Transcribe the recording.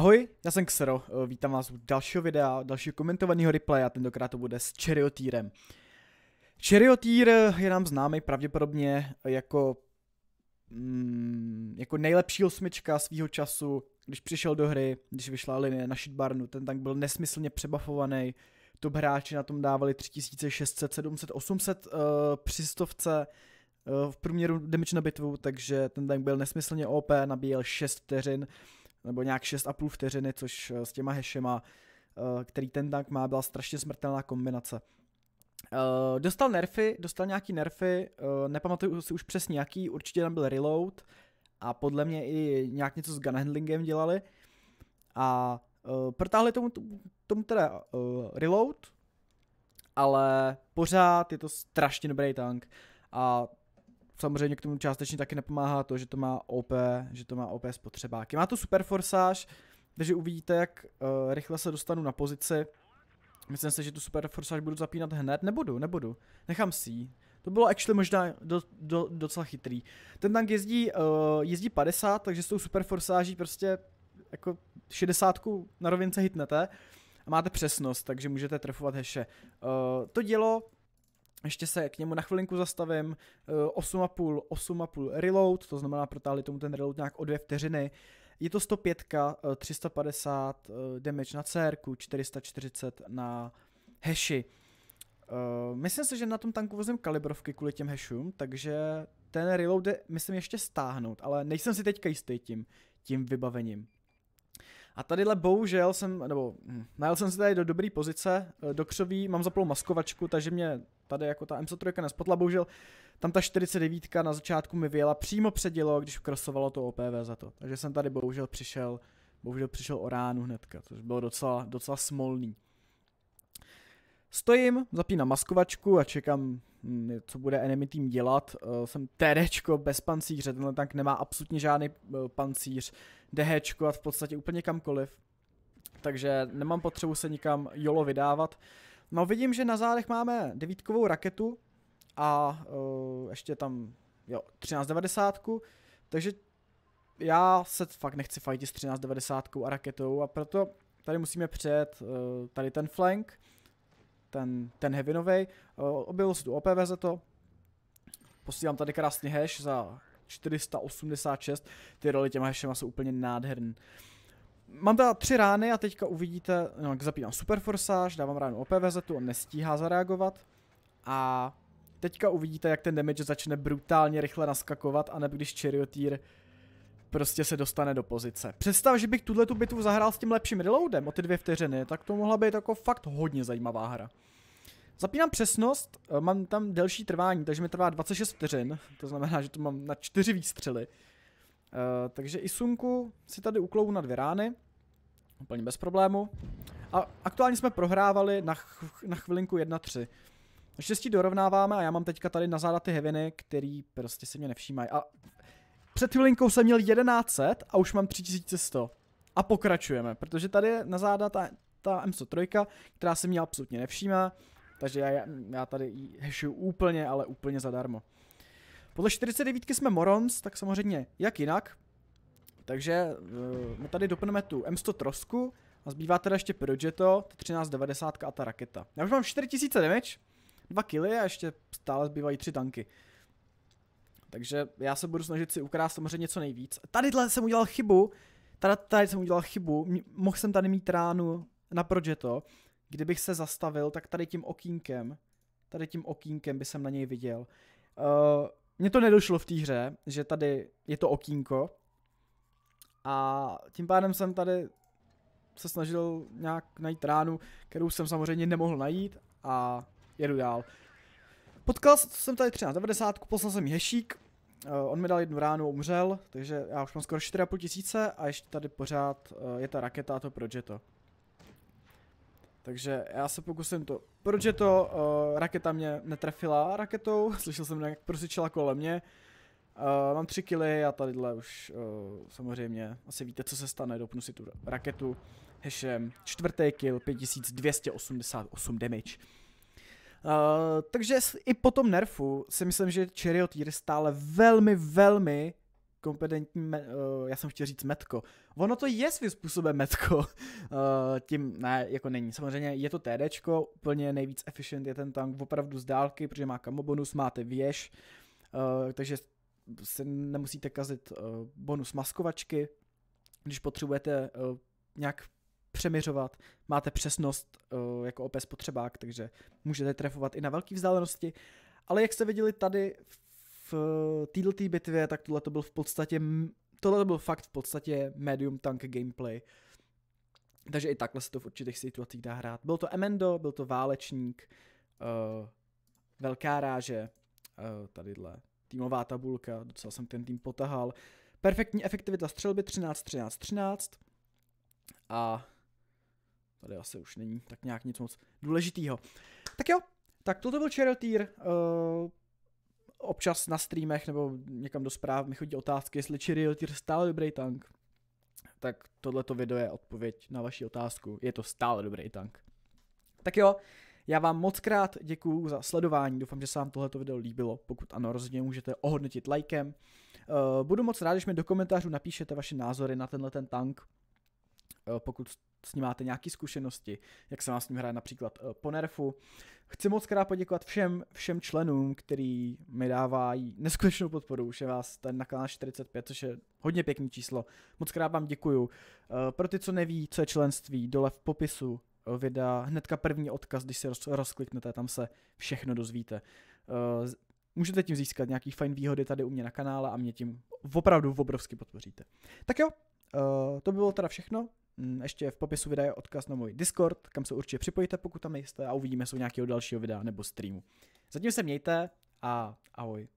Ahoj, já jsem Xero, eh, vítám vás u dalšího videa, dalšího komentovaného replay. a tentokrát to bude s Chariotýrem. Charioteer eh, je nám známý pravděpodobně jako, mm, jako nejlepší osmička svého času, když přišel do hry, když vyšla linie na Shitbarnu, ten tank byl nesmyslně přebafovaný, To hráči na tom dávali 3600, 700, 800 uh, při stovce, uh, v průměru damage na bitvu, takže ten tank byl nesmyslně OP, nabíjel 6 vteřin, nebo nějak 6,5 vteřiny, což eh, s těma hešema, eh, který ten tank má, byla strašně smrtelná kombinace. Eh, dostal nerfy, dostal nějaký nerfy, nepamatuju si už přesně jaký, určitě tam byl reload a podle mě i nějak něco s gunhandlingem dělali a protáhli tomu, tomu teda reload, ale pořád je to strašně dobrý tank a samozřejmě k tomu částečně taky nepomáhá to, že to má OP, že to má OP spotřebáky. Má to super forsáž, takže uvidíte, jak uh, rychle se dostanu na pozici. Myslím si, že tu super forsáž budu zapínat hned. Nebudu, nebudu. Nechám si To bylo actually možná do, do, docela chytrý. Ten tank jezdí, uh, jezdí 50, takže s tou super forsáží prostě jako 60 na rovince hitnete a máte přesnost, takže můžete trefovat heše. Uh, to dělo ještě se k němu na chvilinku zastavím, 8,5, eh, 8,5 reload, to znamená protáhli tomu ten reload nějak o dvě vteřiny, je to 105, 350 eh, eh, damage na CR, 440 na heši. Myslím si, že na tom tanku vozím kalibrovky kvůli těm hashům, takže ten reload je, myslím, ještě stáhnout, ale nejsem si teďka jistý tím, tím vybavením. A tadyhle bohužel jsem, nebo hm, najel jsem se tady do dobré pozice, eh, do křoví mám zaplou maskovačku, takže mě tady jako ta MC3 nespotla, bohužel tam ta 49 na začátku mi vyjela přímo předělo, když krosovalo to OPV za to. Takže jsem tady bohužel přišel, bohužel přišel o ránu hnedka, což bylo docela, docela smolný. Stojím, zapínám maskovačku a čekám, hm, co bude enemy tým dělat. Eh, jsem TDčko bez pancíře, tenhle tank nemá absolutně žádný eh, pancíř. DHčko a v podstatě úplně kamkoliv. Takže nemám potřebu se nikam jolo vydávat. No vidím, že na zádech máme devítkovou raketu a uh, ještě tam jo, 1390, takže já se fakt nechci fajtit s 1390 a raketou a proto tady musíme přijet uh, tady ten flank ten, ten heavinovej. Objevil se tu OPV za to. Posílám tady krásný hash za 486. Ty roli těma hashema jsou úplně nádherný. Mám teda tři rány a teďka uvidíte, no, zapínám Super Forsage, dávám ránu OPVZ, on nestíhá zareagovat. A teďka uvidíte, jak ten damage začne brutálně rychle naskakovat, anebo když Charioteer prostě se dostane do pozice. Představ, že bych tuhle tu bitvu zahrál s tím lepším reloadem o ty dvě vteřiny, tak to mohla být jako fakt hodně zajímavá hra. Zapínám přesnost, eh, mám tam delší trvání, takže mi trvá 26 vteřin, to znamená, že to mám na 4 výstřely. Eh, takže i sunku si tady uklou na dvě rány, úplně bez problému. A aktuálně jsme prohrávali na, ch- na chvilinku 1-3. Naštěstí dorovnáváme a já mám teďka tady na záda ty heviny, který prostě se mě nevšímají. A před chvilinkou jsem měl 1100 a už mám 3100. A pokračujeme, protože tady je na záda ta, ta M103, která se mě absolutně nevšímá, takže já, já tady hešuju úplně, ale úplně zadarmo. Podle 49 jsme Morons, tak samozřejmě jak jinak. Takže uh, my tady doplneme tu M100 trosku a zbývá teda ještě Projeto, ta 1390 a ta raketa. Já už mám 4000 damage, 2 kily a ještě stále zbývají 3 tanky. Takže já se budu snažit si ukrást samozřejmě něco nejvíc. Tadyhle jsem udělal chybu, tady, tady jsem udělal chybu, mohl jsem tady mít ránu na projeto, kdybych se zastavil, tak tady tím okýnkem, tady tím okýnkem by jsem na něj viděl. Uh, mně to nedošlo v té hře, že tady je to okýnko a tím pádem jsem tady se snažil nějak najít ránu, kterou jsem samozřejmě nemohl najít a jedu dál. Potkal jsem tady 1390, poslal jsem jí hešík, Uh, on mi dal jednu ránu, umřel, takže já už mám skoro 4,5 tisíce a ještě tady pořád uh, je ta raketa a to Projeto. Takže já se pokusím to. Projeto, uh, eh, raketa mě netrefila raketou, slyšel jsem, jak prosičela kolem mě. Uh, mám tři kily a tadyhle už uh, samozřejmě asi víte, co se stane, dopnu si tu raketu. Hešem, čtvrtý kill, 5288 damage. Uh, takže i po tom nerfu si myslím, že Charioteer je stále velmi, velmi kompetentní, me- uh, já jsem chtěl říct metko. Ono to je svým způsobem metko, uh, tím ne, jako není. Samozřejmě je to TDčko, úplně nejvíc efficient je ten tank opravdu z dálky, protože má kamo bonus, máte věž, uh, takže se nemusíte kazit uh, bonus maskovačky, když potřebujete uh, nějak přeměřovat, máte přesnost uh, jako OPS potřebák, takže můžete trefovat i na velké vzdálenosti. Ale jak jste viděli tady v této bitvě, tak tohle to byl v podstatě, tohle byl fakt v podstatě medium tank gameplay. Takže i takhle se to v určitých situacích dá hrát. Byl to Emendo, byl to Válečník, uh, Velká ráže, uh, tadyhle, týmová tabulka, docela jsem ten tým potahal. Perfektní efektivita střelby 13, 13, 13. A Tady asi už není tak nějak nic moc důležitýho. Tak jo, tak toto byl Cheryl Tear. Uh, občas na streamech nebo někam do zpráv mi chodí otázky, jestli Cheryl Tier stále dobrý tank. Tak tohleto video je odpověď na vaši otázku. Je to stále dobrý tank. Tak jo, já vám moc krát děkuju za sledování, doufám, že se vám tohleto video líbilo. Pokud ano, rozhodně můžete ohodnotit lajkem. Uh, budu moc rád, když mi do komentářů napíšete vaše názory na tenhle ten tank Eh, pokud s ním máte nějaké zkušenosti, jak se vám s ním hraje například eh, po nerfu. Chci moc krát poděkovat všem, všem členům, který mi dávají neskutečnou podporu, že vás ten kanál 45, což je hodně pěkný číslo. Moc krát vám děkuju. Eh, pro ty, co neví, co je členství, dole v popisu videa hnedka první odkaz, když se rozkliknete, tam se všechno dozvíte. Můžete tím získat nějaký fajn výhody tady u mě na kanále a mě tím opravdu obrovsky podpoříte. Tak jo, to by bylo teda všechno. Mm, ještě v popisu videa je odkaz na můj Discord, kam se určitě připojíte, pokud tam nejste a uvidíme se u nějakého dalšího videa nebo streamu. Zatím se mějte a ahoj.